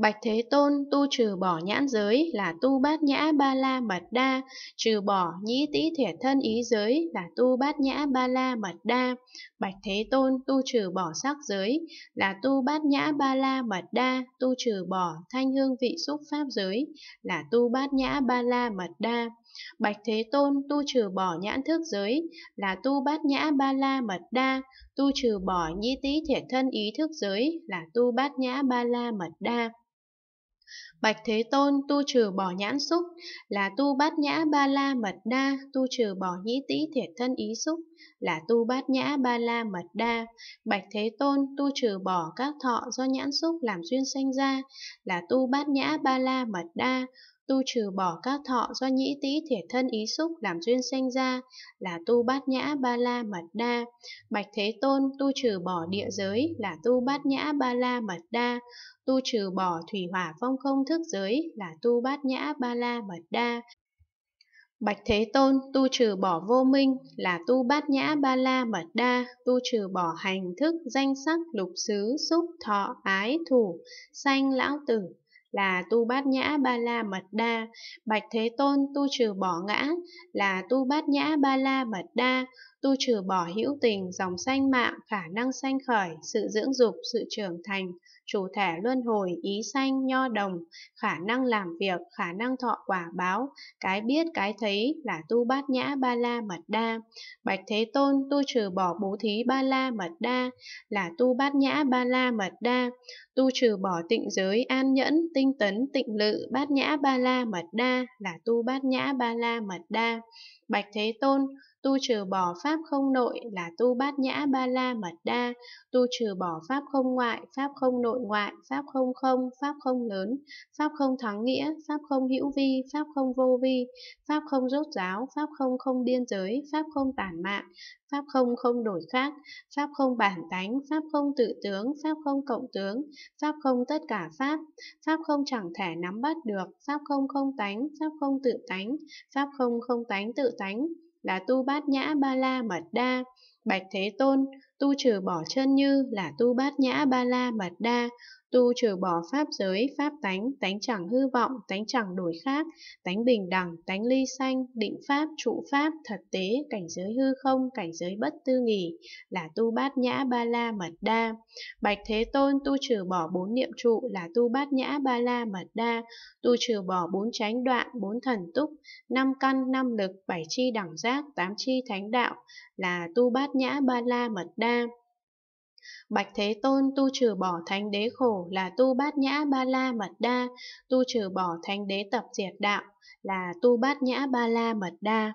Bạch Thế Tôn tu trừ bỏ nhãn giới là tu bát nhã ba la mật đa, trừ bỏ nhĩ tĩ thiệt thân ý giới là tu bát nhã ba la mật đa. Bạch Thế Tôn tu trừ bỏ sắc giới là tu bát nhã ba la mật đa, tu trừ bỏ thanh hương vị xúc pháp giới là tu bát nhã ba la mật đa. Bạch Thế Tôn tu trừ bỏ nhãn thức giới là tu bát nhã ba la mật đa, tu trừ bỏ nhĩ tĩ thiệt thân ý thức giới là tu bát nhã ba la mật đa. Bạch Thế Tôn tu trừ bỏ nhãn xúc là tu bát nhã ba la mật đa, tu trừ bỏ nhĩ tĩ thiệt thân ý xúc là tu bát nhã ba la mật đa. Bạch Thế Tôn tu trừ bỏ các thọ do nhãn xúc làm duyên sanh ra là tu bát nhã ba la mật đa. Tu trừ bỏ các thọ do nhĩ tý thể thân ý xúc làm duyên sanh ra là tu bát nhã ba la mật đa. Bạch Thế Tôn tu trừ bỏ địa giới là tu bát nhã ba la mật đa. Tu trừ bỏ thủy hỏa phong không thức giới là tu bát nhã ba la mật đa. Bạch Thế Tôn tu trừ bỏ vô minh là tu bát nhã ba la mật đa, tu trừ bỏ hành thức, danh sắc, lục xứ, xúc, thọ, ái, thủ, sanh lão tử là tu bát nhã ba la mật đa, Bạch Thế Tôn tu trừ bỏ ngã là tu bát nhã ba la mật đa, tu trừ bỏ hữu tình, dòng sanh mạng, khả năng sanh khởi, sự dưỡng dục, sự trưởng thành, chủ thể luân hồi, ý sanh, nho đồng, khả năng làm việc, khả năng thọ quả báo, cái biết, cái thấy là tu bát nhã ba la mật đa. Bạch Thế Tôn tu trừ bỏ bố thí ba la mật đa là tu bát nhã ba la mật đa, tu trừ bỏ tịnh giới, an nhẫn, tinh tấn, tịnh lự, bát nhã ba la mật đa là tu bát nhã ba la mật đa. Bạch Thế Tôn tu trừ bỏ pháp pháp không nội là tu bát nhã ba la mật đa, tu trừ bỏ pháp không ngoại, pháp không nội ngoại, pháp không không, pháp không lớn, pháp không thắng nghĩa, pháp không hữu vi, pháp không vô vi, pháp không rốt ráo pháp không không biên giới, pháp không tản mạn, pháp không không đổi khác, pháp không bản tánh, pháp không tự tướng, pháp không cộng tướng, pháp không tất cả pháp, pháp không chẳng thể nắm bắt được, pháp không không tánh, pháp không tự tánh, pháp không không tánh tự tánh, là tu bát nhã ba la mật đa. Bạch Thế Tôn, tu trừ bỏ chân như là tu bát nhã ba la mật đa, Tu trừ bỏ pháp giới, pháp tánh, tánh chẳng hư vọng, tánh chẳng đổi khác, tánh bình đẳng, tánh ly sanh, định pháp, trụ pháp, thật tế, cảnh giới hư không, cảnh giới bất tư nghỉ, là tu bát nhã ba la mật đa. Bạch Thế Tôn tu trừ bỏ bốn niệm trụ là tu bát nhã ba la mật đa, tu trừ bỏ bốn chánh đoạn, bốn thần túc, năm căn, năm lực, bảy chi đẳng giác, tám chi thánh đạo, là tu bát nhã ba la mật đa. Bạch Thế Tôn tu trừ bỏ thánh đế khổ là tu bát nhã ba la mật đa, tu trừ bỏ thánh đế tập diệt đạo là tu bát nhã ba la mật đa.